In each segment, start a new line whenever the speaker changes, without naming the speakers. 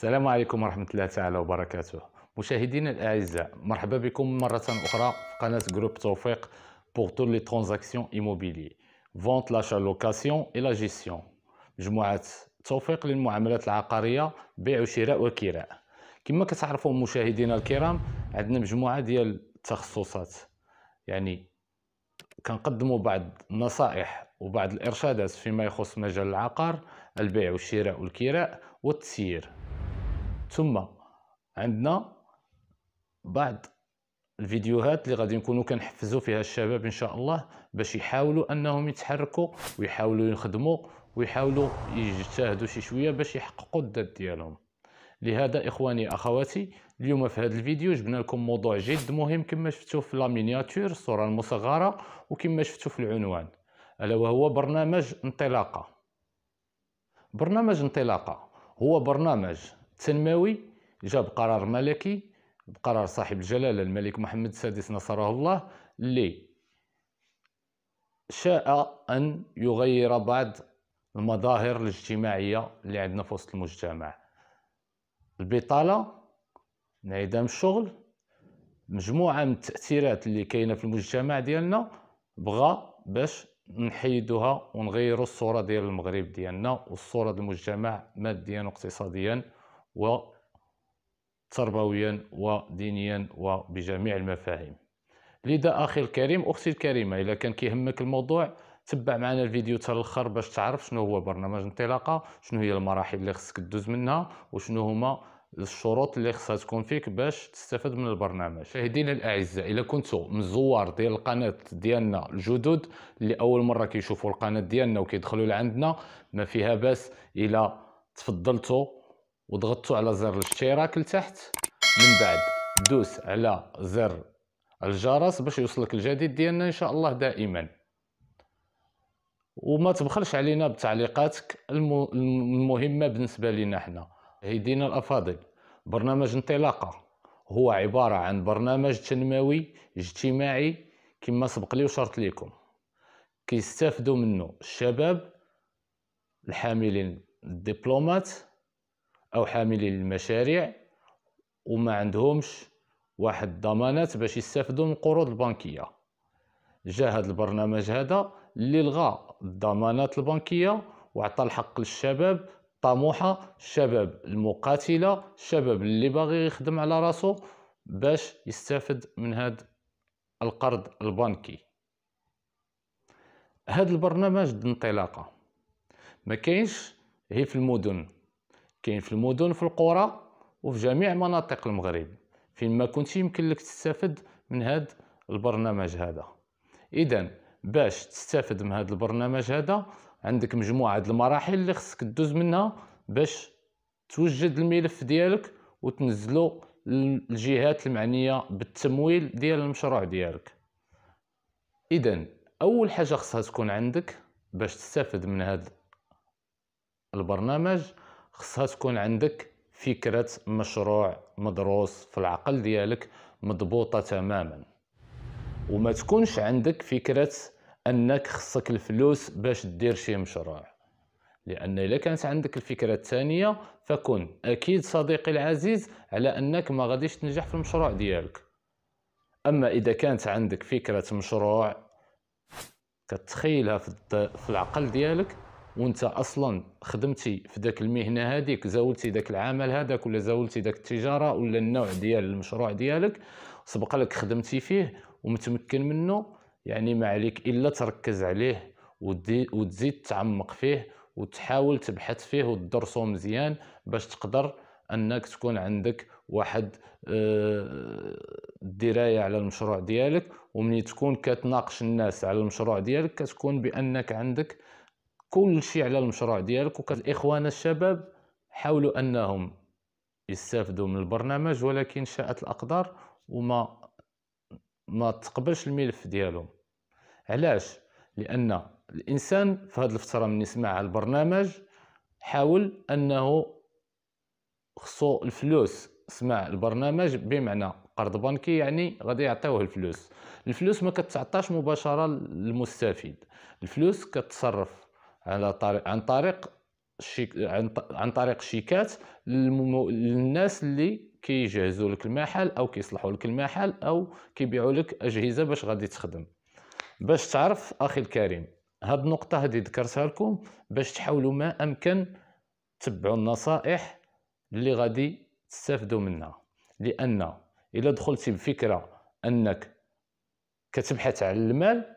السلام عليكم ورحمة الله تعالى وبركاته مشاهدينا الأعزاء مرحبا بكم مرة أخرى في قناة جروب توفيق pour toutes les transactions immobilières vente l'achat location et la gestion مجموعة توفيق للمعاملات العقارية بيع وشراء وكراء كما كتعرفوا مشاهدينا الكرام عندنا مجموعة ديال التخصصات يعني كنقدموا بعض النصائح وبعض الارشادات فيما يخص مجال العقار البيع والشراء والكراء والتسيير ثم عندنا بعض الفيديوهات اللي غادي نكونوا كنحفزوا فيها الشباب ان شاء الله باش يحاولوا انهم يتحركوا ويحاولوا يخدموا ويحاولوا يجتهدوا شي شويه باش يحققوا الذات ديالهم لهذا اخواني اخواتي اليوم في هذا الفيديو جبنا لكم موضوع جد مهم كما شفتوا في لامينياتور الصوره المصغره وكما شفتوا في العنوان الا وهو برنامج انطلاقه برنامج انطلاقه هو برنامج التنموي جا بقرار ملكي بقرار صاحب الجلاله الملك محمد السادس نصره الله اللي شاء ان يغير بعض المظاهر الاجتماعيه اللي عندنا في وسط المجتمع البطاله انعدام الشغل مجموعه من التاثيرات اللي كاينه في المجتمع ديالنا بغى باش نحيدوها ونغيروا الصوره ديال المغرب ديالنا والصوره المجتمع ماديا واقتصاديا و تربويا ودينيا وبجميع المفاهيم لذا اخي الكريم اختي الكريمه إذا كان كيهمك الموضوع تبع معنا الفيديو حتى الاخر باش تعرف شنو هو برنامج انطلاقه شنو هي المراحل اللي خصك تدوز منها وشنو هما الشروط اللي خصها تكون فيك باش تستفاد من البرنامج مشاهدينا الاعزاء الا كنتو من الزوار ديال القناه ديالنا الجدد اللي اول مره كيشوفوا القناه ديالنا وكيدخلوا لعندنا ما فيها باس الا تفضلتوا وضغطوا على زر الاشتراك لتحت من بعد دوس على زر الجرس باش يوصلك الجديد ديالنا ان شاء الله دائما وما تبخلش علينا بتعليقاتك المهمه بالنسبه لنا حنا هيدينا الافاضل برنامج انطلاقه هو عباره عن برنامج تنموي اجتماعي كما سبق لي وشرت لكم كيستافدوا منه الشباب الحاملين الدبلومات او حاملين المشاريع وما عندهمش واحد الضمانات باش يستافدوا من القروض البنكيه جا هذا البرنامج هذا اللي لغى الضمانات البنكيه وعطى الحق للشباب الطموحه الشباب المقاتله الشباب اللي باغي يخدم على راسو باش يستافد من هذا القرض البنكي هذا البرنامج انطلاقه ما كاينش هي في المدن كاين في المدن في القرى وفي جميع مناطق المغرب فين ما كنت يمكن لك تستفد من هذا البرنامج هذا اذا باش تستفد من هذا البرنامج هذا عندك مجموعه المراحل اللي خصك تدوز منها باش توجد الملف ديالك وتنزلو للجهات المعنيه بالتمويل ديال المشروع ديالك اذا اول حاجه خصها تكون عندك باش تستفد من هذا البرنامج خصها تكون عندك فكرة مشروع مدروس في العقل ديالك مضبوطة تماما وما تكونش عندك فكرة أنك خصك الفلوس باش دير شي مشروع لأن إذا كانت عندك الفكرة الثانية فكن أكيد صديقي العزيز على أنك ما غاديش تنجح في المشروع ديالك أما إذا كانت عندك فكرة مشروع كتخيلها في العقل ديالك وانت اصلا خدمتي في ذاك المهنه هذيك زاولتي ذاك العمل هذاك ولا زاولتي ذاك التجاره ولا النوع ديال المشروع ديالك سبق لك خدمتي فيه ومتمكن منه يعني ما عليك الا تركز عليه وتزيد تعمق فيه وتحاول تبحث فيه وتدرسه مزيان باش تقدر انك تكون عندك واحد آه، دراية على المشروع ديالك ومني تكون كتناقش الناس على المشروع ديالك كتكون بانك عندك كل شيء على المشروع ديالك وكالاخوان الشباب حاولوا انهم يستافدوا من البرنامج ولكن شاءت الاقدار وما ما تقبلش الملف ديالهم علاش لان الانسان في هذه الفتره من يسمع على البرنامج حاول انه خصو الفلوس سمع البرنامج بمعنى قرض بنكي يعني غادي يعطيوه الفلوس الفلوس ما كتعطاش مباشره للمستفيد الفلوس كتصرف على طريق عن طريق شيك عن طريق شيكات للناس اللي كيجهزوا لك المحل او كيصلحوا لك المحل او كيبيعوا لك اجهزه باش غادي تخدم باش تعرف اخي الكريم هاد النقطه هذه ذكرتها لكم باش تحاولوا ما امكن تبعوا النصائح اللي غادي تستافدوا منها لان الا دخلتي بفكره انك كتبحث على المال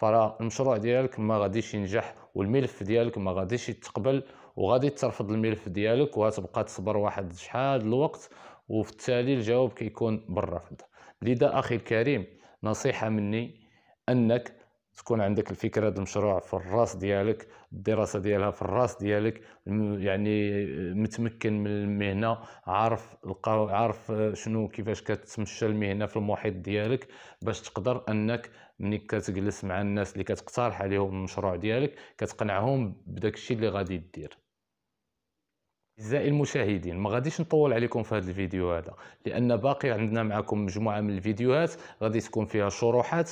فراه المشروع ديالك ما غاديش ينجح والملف ديالك ما غاديش يتقبل وغادي ترفض الملف ديالك وغتبقى تصبر واحد شحال الوقت وفي التالي الجواب كيكون بالرفض لذا اخي الكريم نصيحه مني انك تكون عندك الفكره ديال المشروع في الراس ديالك الدراسه ديالها في الراس ديالك يعني آه، متمكن من المهنه عارف عارف آه، شنو كيفاش كتمشى المهنه في المحيط ديالك باش تقدر انك ملي كتجلس مع الناس اللي كتقترح عليهم المشروع ديالك كتقنعهم بداك الشيء اللي غادي دير اعزائي المشاهدين ما غاديش نطول عليكم في هذا الفيديو هذا لان باقي عندنا معكم مجموعه من الفيديوهات غادي تكون فيها شروحات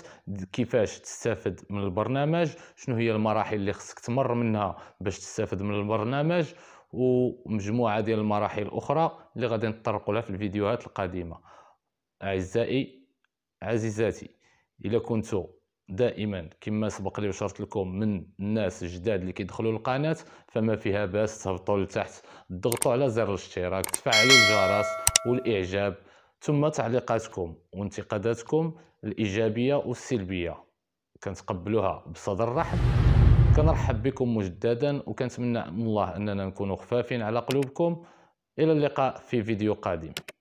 كيفاش تستافد من البرنامج شنو هي المراحل اللي خصك تمر منها باش تستافد من البرنامج ومجموعه ديال المراحل الاخرى اللي غادي نتطرقوا لها في الفيديوهات القادمه اعزائي عزيزاتي اذا كنتم دائما كما سبق لي وشرت لكم من الناس الجداد اللي كيدخلوا القناه فما فيها باس تهبطوا لتحت ضغطوا على زر الاشتراك تفعلوا الجرس والاعجاب ثم تعليقاتكم وانتقاداتكم الايجابيه والسلبيه كنتقبلوها بصدر رحب كنرحب بكم مجددا وكنتمنى من الله اننا نكونوا خفافين على قلوبكم الى اللقاء في فيديو قادم